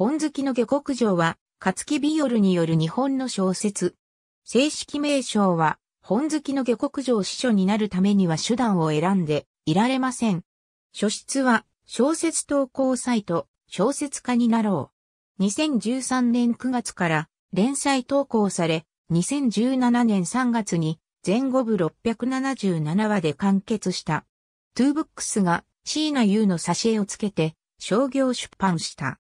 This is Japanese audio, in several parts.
本好きの下国上は、勝木ビオルによる日本の小説。正式名称は、本好きの下国上司書になるためには手段を選んでいられません。書質は、小説投稿サイト、小説家になろう。2013年9月から連載投稿され、2017年3月に全後部677話で完結した。トゥーブックスが椎名優の挿絵をつけて商業出版した。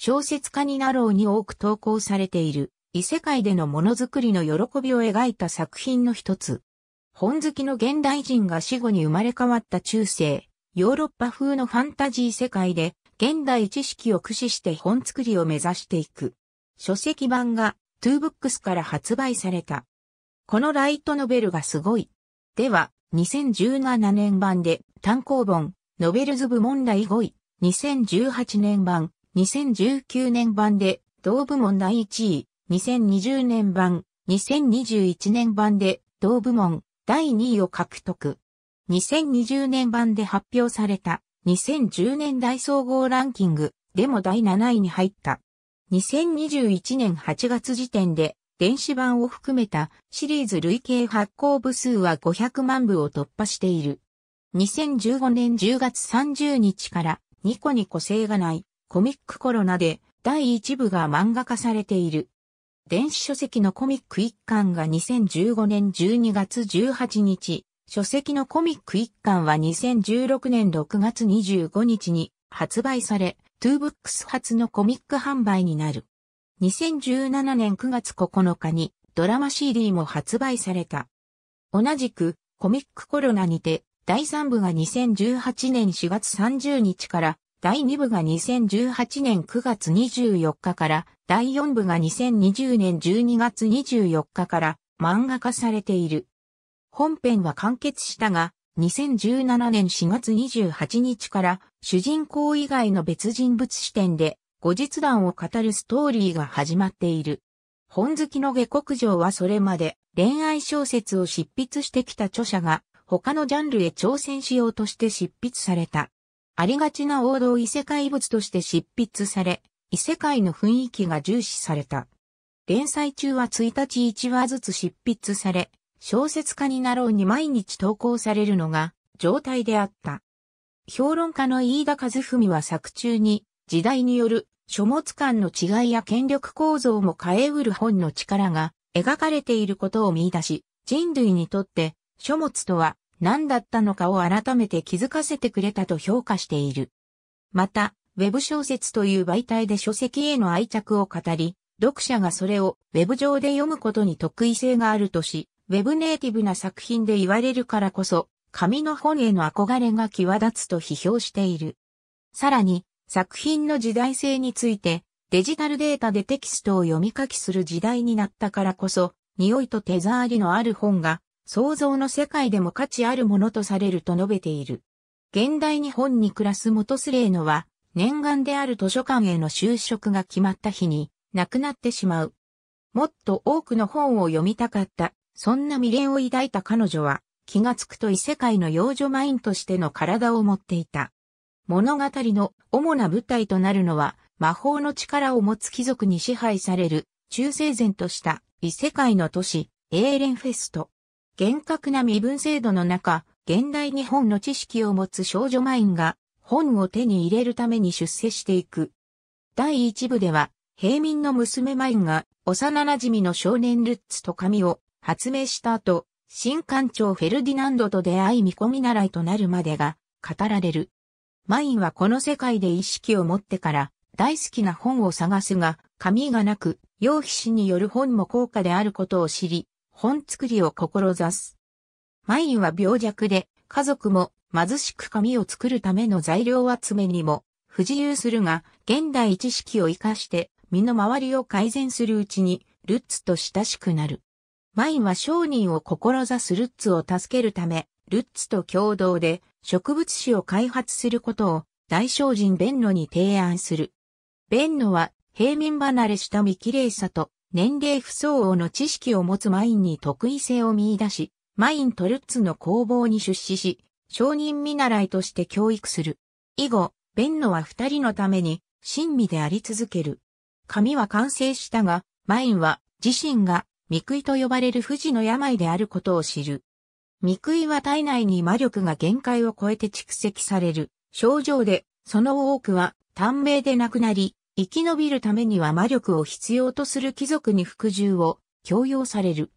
小説家になろうに多く投稿されている、異世界でのものづくりの喜びを描いた作品の一つ。本好きの現代人が死後に生まれ変わった中世、ヨーロッパ風のファンタジー世界で、現代知識を駆使して本作りを目指していく。書籍版が 2books から発売された。このライトノベルがすごい。では、2017年版で単行本、ノベルズ部門第5位、2018年版、2019年版で同部門第1位、2020年版、2021年版で同部門第2位を獲得。2020年版で発表された2010年代総合ランキングでも第7位に入った。2021年8月時点で電子版を含めたシリーズ累計発行部数は500万部を突破している。2015年10月30日からニコニコ性がないコミックコロナで第一部が漫画化されている。電子書籍のコミック一巻が2015年12月18日、書籍のコミック一巻は2016年6月25日に発売され、トゥーブックス初のコミック販売になる。2017年9月9日にドラマ CD も発売された。同じくコミックコロナにて第3部が2018年4月30日から第2部が2018年9月24日から、第4部が2020年12月24日から漫画化されている。本編は完結したが、2017年4月28日から主人公以外の別人物視点で後日談を語るストーリーが始まっている。本好きの下克上はそれまで恋愛小説を執筆してきた著者が他のジャンルへ挑戦しようとして執筆されたありがちな王道異世界物として執筆され、異世界の雰囲気が重視された。連載中は1日1話ずつ執筆され、小説家になろうに毎日投稿されるのが状態であった。評論家の飯田和文は作中に、時代による書物間の違いや権力構造も変えうる本の力が描かれていることを見出し、人類にとって書物とは何だったのかを改めて気づかせてくれたと評価している。また、ウェブ小説という媒体で書籍への愛着を語り、読者がそれをウェブ上で読むことに得意性があるとし、ウェブネイティブな作品で言われるからこそ、紙の本への憧れが際立つと批評している。さらに、作品の時代性について、デジタルデータでテキストを読み書きする時代になったからこそ、匂いと手触りのある本が創造の世界でも価値あるものとされると述べている。現代日本に暮らす元スレーノは、念願である図書館への就職が決まった日に、亡くなってしまう。もっと多くの本を読みたかった、そんな未練を抱いた彼女は、気がつくと異世界の幼女マインとしての体を持っていた。物語の主な舞台となるのは、魔法の力を持つ貴族に支配される、中性前とした異世界の都市、エーレンフェスト。厳格な身分制度の中、現代日本の知識を持つ少女マインが本を手に入れるために出世していく。第一部では、平民の娘マインが幼馴染の少年ルッツと紙を発明した後、新館長フェルディナンドと出会い見込み習いとなるまでが語られる。マインはこの世界で意識を持ってから大好きな本を探すが、紙がなく、用皮紙による本も高価であることを知り、本作りを志す。マインは病弱で、家族も貧しく紙を作るための材料集めにも不自由するが、現代知識を活かして身の回りを改善するうちに、ルッツと親しくなる。マインは商人を志すルッツを助けるため、ルッツと共同で植物詩を開発することを大商人弁ンノに提案する。弁ンノは平民離れした未綺麗さと年齢不相応の知識を持つマインに得意性を見出し、マイン・トルッツの工房に出資し、商人見習いとして教育する。以後、ベンノは二人のために、親身であり続ける。髪は完成したが、マインは自身がミクイと呼ばれる不治の病であることを知る。ミクイは体内に魔力が限界を超えて蓄積される症状で、その多くは短命で亡くなり、生き延びるためには魔力を必要とする貴族に服従を強要される。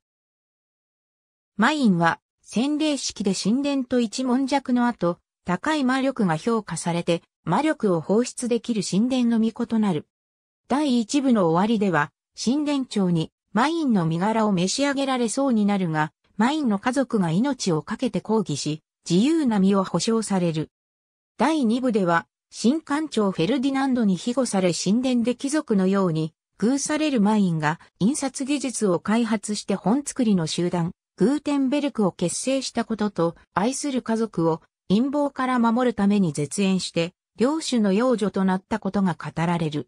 マインは洗礼式で神殿と一文弱の後、高い魔力が評価されて魔力を放出できる神殿の巫女となる。第一部の終わりでは、神殿長にマインの身柄を召し上げられそうになるが、マインの家族が命を懸けて抗議し、自由な身を保障される。第2部では、新官長フェルディナンドに庇護され神殿で貴族のように、グーれる。マインが印刷技術を開発して本作りの集団、グーテンベルクを結成したことと、愛する家族を陰謀から守るために絶縁して、領主の養女となったことが語られる。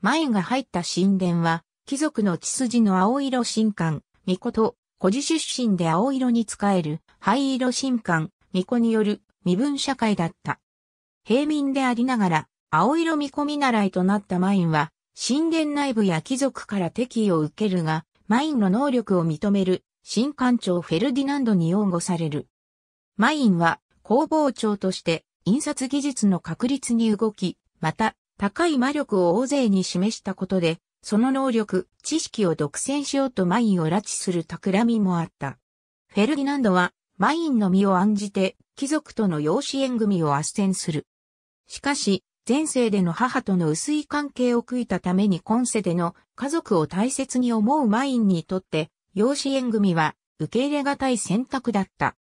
マインが入った神殿は、貴族の血筋の青色神官、巫女と、孤児出身で青色に仕える灰色神官、巫女による身分社会だった。平民でありながら、青色見込み習いとなったマインは、神殿内部や貴族から敵意を受けるが、マインの能力を認める新官長フェルディナンドに擁護される。マインは工房長として印刷技術の確立に動き、また高い魔力を大勢に示したことで、その能力、知識を独占しようとマインを拉致する企みもあった。フェルディナンドはマインの身を案じて貴族との養子縁組を斡旋する。しかし、前世での母との薄い関係を悔いたために今世での家族を大切に思うマインにとって、養子縁組は受け入れがたい選択だった。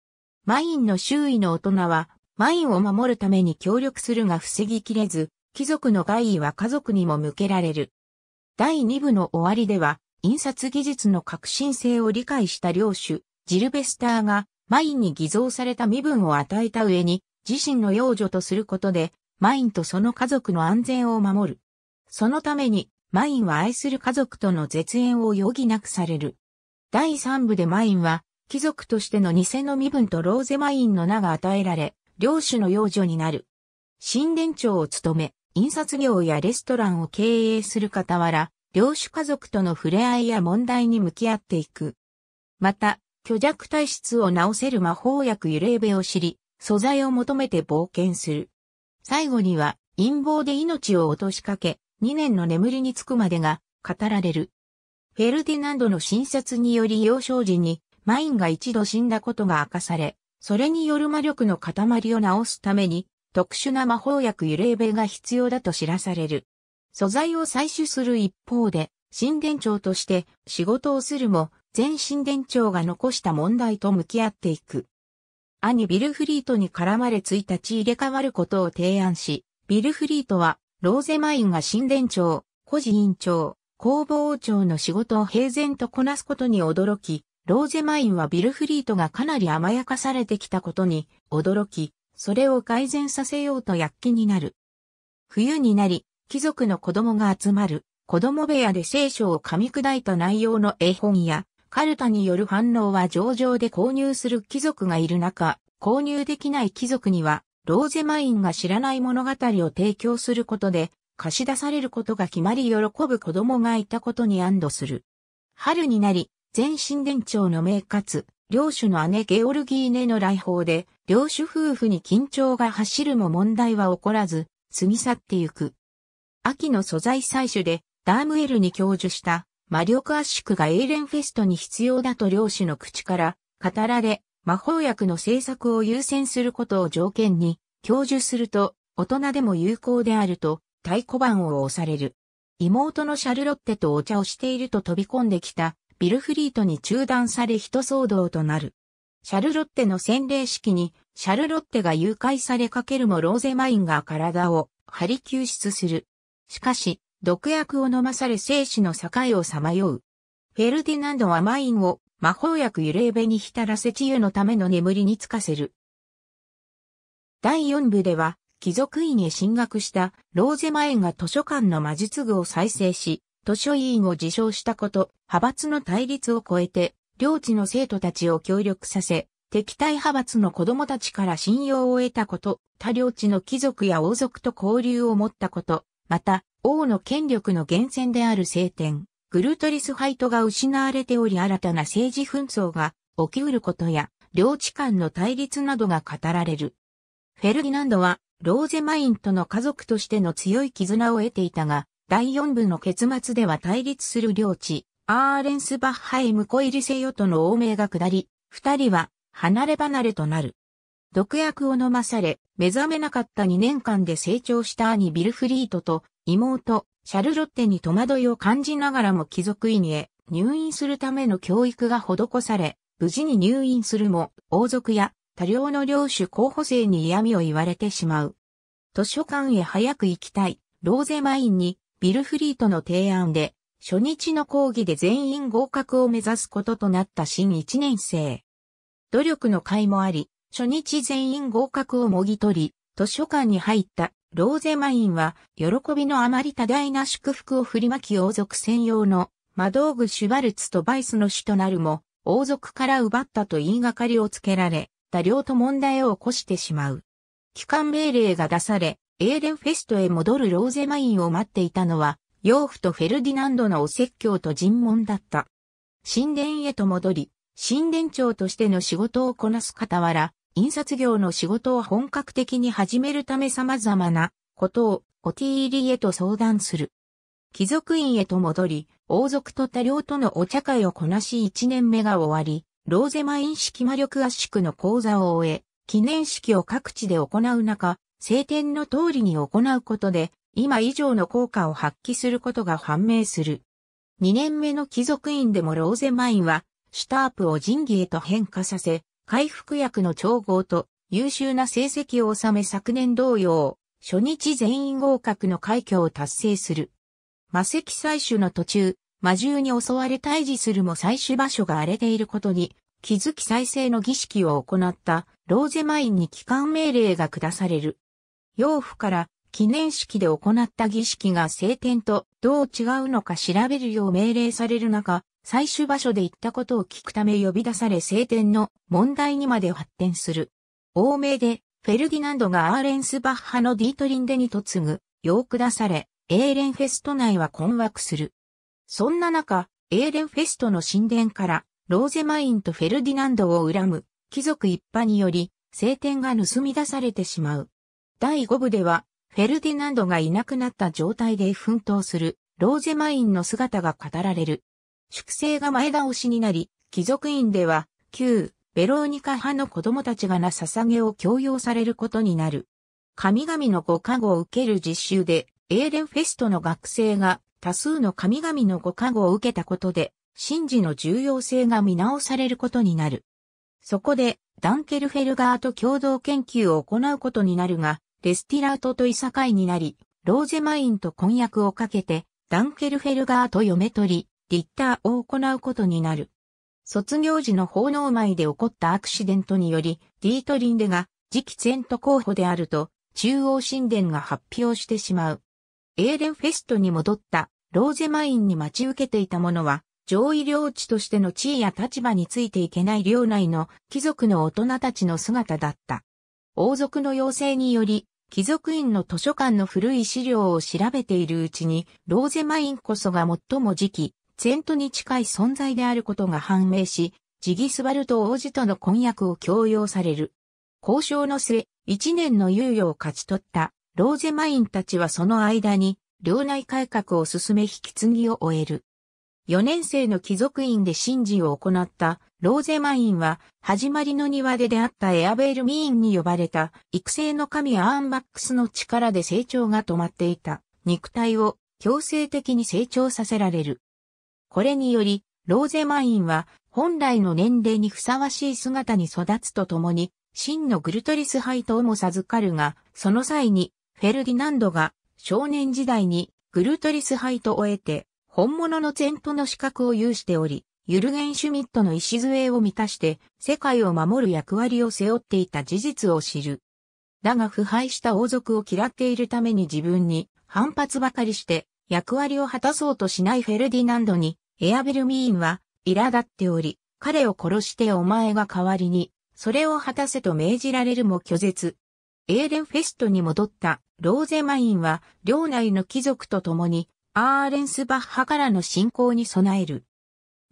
マインの周囲の大人は、マインを守るために協力するが防ぎきれず、貴族の害意は家族にも向けられる。第2部の終わりでは、印刷技術の革新性を理解した領主、ジルベスターが、マインに偽造された身分を与えた上に、自身の養女とすることで、マインとその家族の安全を守る。そのために、マインは愛する家族との絶縁を余儀なくされる。第3部でマインは、貴族としての偽の身分とローゼマインの名が与えられ、領主の養女になる。神殿長を務め、印刷業やレストランを経営する傍ら、領主家族との触れ合いや問題に向き合っていく。また、虚弱体質を治せる魔法薬揺れべを知り、素材を求めて冒険する。最後には陰謀で命を落としかけ、2年の眠りにつくまでが語られる。フェルディナンドの診察により幼少時にマインが一度死んだことが明かされ、それによる魔力の塊を治すために特殊な魔法薬揺れ米が必要だと知らされる。素材を採取する一方で、神殿長として仕事をするも、全神殿長が残した問題と向き合っていく。兄ビルフリートに絡まれついたち入れ替わることを提案し、ビルフリートは、ローゼマインが神殿長、孤児院長、工房長の仕事を平然とこなすことに驚き、ローゼマインはビルフリートがかなり甘やかされてきたことに驚き、それを改善させようと躍起になる。冬になり、貴族の子供が集まる、子供部屋で聖書を噛み砕いた内容の絵本や、カルタによる反応は上場で購入する貴族がいる中、購入できない貴族には、ローゼマインが知らない物語を提供することで、貸し出されることが決まり喜ぶ子供がいたことに安堵する。春になり、全神殿長の名活、領主の姉ゲオルギーネの来訪で、領主夫婦に緊張が走るも問題は起こらず、過ぎ去ってゆく。秋の素材採取で、ダームエルに教授した魔力圧縮がエイレンフェストに必要だと領主の口から語られ、魔法薬の製作を優先することを条件に、教授すると、大人でも有効であると、太鼓判を押される。妹のシャルロッテとお茶をしていると飛び込んできた、ビルフリートに中断され人騒動となる。シャルロッテの洗礼式に、シャルロッテが誘拐されかけるもローゼマインが体を張り救出する。しかし、毒薬を飲まされ生死の境をさまよう。フェルディナンドはマインを魔法薬揺れべに浸らせ治癒のための眠りにつかせる。第4部では、貴族院へ進学したローゼマインが図書館の魔術具を再生し、図書委員を自称したこと、派閥の対立を超えて、領地の生徒たちを協力させ、敵対派閥の子供たちから信用を得たこと、他領地の貴族や王族と交流を持ったこと、また、王の権力の源泉である聖典、グルトリスファイトが失われており新たな政治紛争が起きうることや、領地間の対立などが語られる。フェルディナンドは、ローゼマインとの家族としての強い絆を得ていたが、第4部の結末では対立する領地、アーレンスバッハへ向こう入りせよとの応命が下り、二人は離れ離れとなる。毒薬を飲まされ、目覚めなかった2年間で成長した兄ビルフリートと妹、シャルロッテに戸惑いを感じながらも貴族院へ入院するための教育が施され、無事に入院するも、王族や多量の領主候補生に嫌味を言われてしまう。図書館へ早く行きたい、ローゼマインにビルフリートの提案で、初日の講義で全員合格を目指すこととなった新1年生。努力の甲斐もあり、初日全員合格をもぎ取り、図書館に入ったローゼマインは、喜びのあまり多大な祝福を振りまき王族専用の魔道具シュバルツとバイスの主となるも、王族から奪ったと言いがかりをつけられ、多量と問題を起こしてしまう。帰還命令が出され、エーデンフェストへ戻るローゼマインを待っていたのは、養父とフェルディナンドのお説教と尋問だった。神殿へと戻り、神殿長としての仕事をこなす傍ら、印刷業の仕事を本格的に始めるため様々なことをお t 入へと相談する。貴族院へと戻り、王族と多領とのお茶会をこなし1年目が終わり、ローゼマイン式魔力圧縮の講座を終え、記念式を各地で行う中、晴天の通りに行うことで、今以上の効果を発揮することが判明する。2年目の貴族院でもローゼマインは、シュタープを仁義へと変化させ、回復薬の調合と優秀な成績を収め昨年同様、初日全員合格の快挙を達成する。魔石採取の途中、魔獣に襲われ退治するも採取場所が荒れていることに、気づき再生の儀式を行ったローゼマインに帰還命令が下される。養父から記念式で行った儀式が聖典とどう違うのか調べるよう命令される中、最終場所で行ったことを聞くため呼び出され晴天の問題にまで発展する。欧米でフェルディナンドがアーレンスバッハのディートリンデに嫁ぐ、よう下され、エーレンフェスト内は困惑する。そんな中、エーレンフェストの神殿から、ローゼマインとフェルディナンドを恨む、貴族一派により、聖典が盗み出されてしまう。第5部では、フェルディナンドがいなくなった状態で奮闘する、ローゼマインの姿が語られる。粛清が前倒しになり、貴族院では、旧、ベローニカ派の子供たちがな捧げを強要されることになる。神々のご加護を受ける実習で、エーレンフェストの学生が多数の神々のご加護を受けたことで、神事の重要性が見直されることになる。そこで、ダンケルフェルガーと共同研究を行うことになるが、レスティラートといさかいになり、ローゼマインと婚約をかけて、ダンケルフェルガーと嫁取り、リッターを行うことになる。卒業時の奉納前で起こったアクシデントにより、ディートリンデが次期セント候補であると、中央神殿が発表してしまう。エーレンフェストに戻ったローゼマインに待ち受けていたものは、上位領地としての地位や立場についていけない領内の貴族の大人たちの姿だった。王族の要請により、貴族院の図書館の古い資料を調べているうちに、ローゼマインこそが最も時期、ツ途ントに近い存在であることが判明し、ジギスバルト王子との婚約を強要される。交渉の末、一年の猶予を勝ち取ったローゼマインたちはその間に領内改革を進め引き継ぎを終える。4年生の貴族院で神事を行ったローゼマインは始まりの庭で出会ったエアベールミーンに呼ばれた育成の神アーンバックスの力で成長が止まっていた肉体を強制的に成長させられる。これにより、ローゼマインは本来の年齢にふさわしい姿に育つとともに、真のグルトリス配当も授かるが、その際に、フェルディナンドが少年時代にグルトリス配当を得て、本物の前途の資格を有しており、ユルゲン・シュミットの礎を満たして、世界を守る役割を背負っていた事実を知る。だが腐敗した王族を嫌っているために自分に反発ばかりして、役割を果たそうとしないフェルディナンドに、エアベルミーンは、苛立っており、彼を殺してお前が代わりに、それを果たせと命じられるも拒絶。エーレンフェストに戻ったローゼマインは、領内の貴族と共に、アーレンスバッハからの侵攻に備える。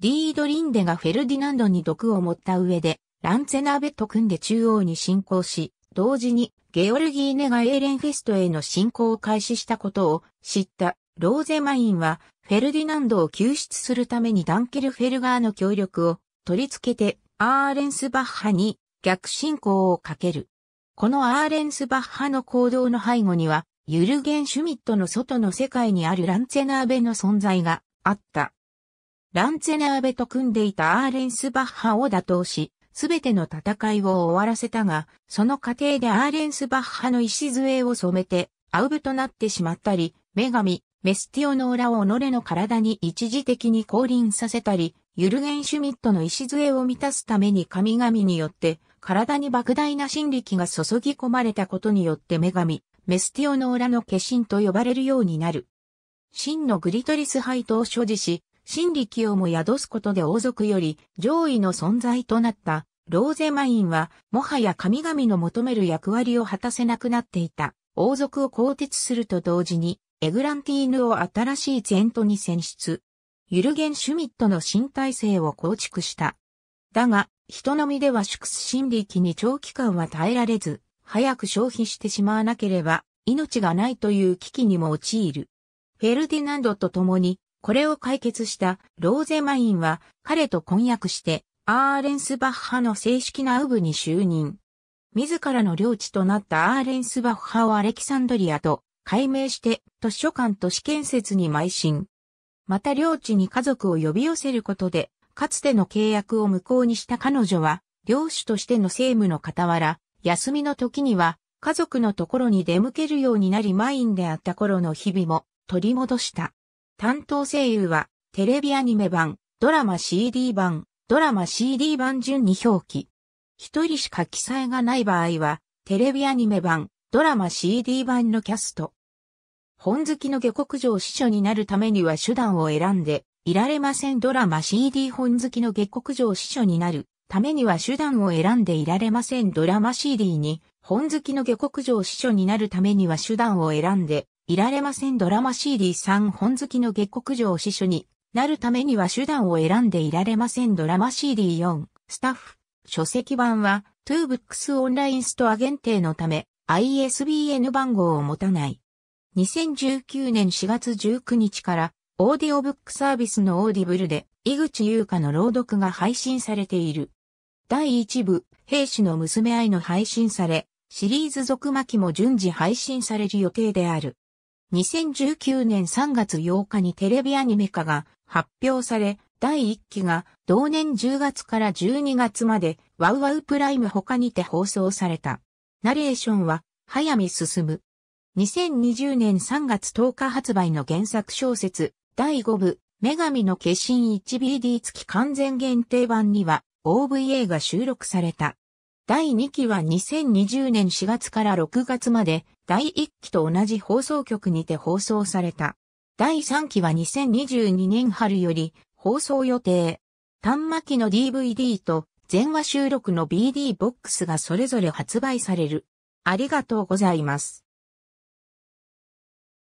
リード・リンデがフェルディナンドに毒を持った上で、ランツェナーベット組んで中央に侵攻し、同時にゲオルギーネがエーレンフェストへの侵攻を開始したことを知ったローゼマインは、フェルディナンドを救出するためにダンケルフェルガーの協力を取り付けて、アーレンスバッハに逆進行をかける。このアーレンスバッハの行動の背後には、ユルゲン・シュミットの外の世界にあるランツェナーベの存在があった。ランツェナーベと組んでいたアーレンスバッハを打倒し、すべての戦いを終わらせたが、その過程でアーレンスバッハの礎を染めて、アウブとなってしまったり、女神、メスティオノーラを己の体に一時的に降臨させたり、ユルゲン・シュミットの礎を満たすために神々によって体に莫大な心力が注ぎ込まれたことによって女神、メスティオノーラの化身と呼ばれるようになる。真のグリトリス配当を所持し、心力をも宿すことで王族より上位の存在となったローゼマインは、もはや神々の求める役割を果たせなくなっていた。王族を更迭すると同時に、エグランティーヌを新しい前ントに選出。ユルゲン・シュミットの新体制を構築した。だが、人のみでは縮心理期に長期間は耐えられず、早く消費してしまわなければ、命がないという危機にも陥る。フェルディナンドと共に、これを解決したローゼマインは、彼と婚約して、アーレンスバッハの正式なウブに就任。自らの領地となったアーレンスバッハをアレキサンドリアと改名して図書館都市建設に邁進。また領地に家族を呼び寄せることで、かつての契約を無効にした彼女は、領主としての政務の傍ら、休みの時には家族のところに出向けるようになりマインであった頃の日々も取り戻した。担当声優はテレビアニメ版、ドラマ CD 版、ドラマ CD 版順に表記。一人しか記載がない場合は、テレビアニメ版、ドラマ CD 版のキャスト、本好きの下国上司書になるためには手段を選んでいられませんドラマ CD 本好きの下国上司書になるためには手段を選んでいられませんドラマ CD に本好きの下国上司書になるためには手段を選んでいられませんドラマ CD3 本好きの下国上司書になるためには手段を選んでいられませんドラマ CD4 スタッフ書籍版は 2books オンラインストア限定のため ISBN 番号を持たない2019年4月19日からオーディオブックサービスのオーディブルで井口優香の朗読が配信されている。第1部、兵士の娘愛の配信され、シリーズ続巻も順次配信される予定である。2019年3月8日にテレビアニメ化が発表され、第1期が同年10月から12月までワウワウプライム他にて放送された。ナレーションは、早見進む。2020年3月10日発売の原作小説、第5部、女神の化身 1BD 付き完全限定版には OVA が収録された。第2期は2020年4月から6月まで第1期と同じ放送局にて放送された。第3期は2022年春より放送予定。端末機の DVD と全話収録の BD ボックスがそれぞれ発売される。ありがとうございます。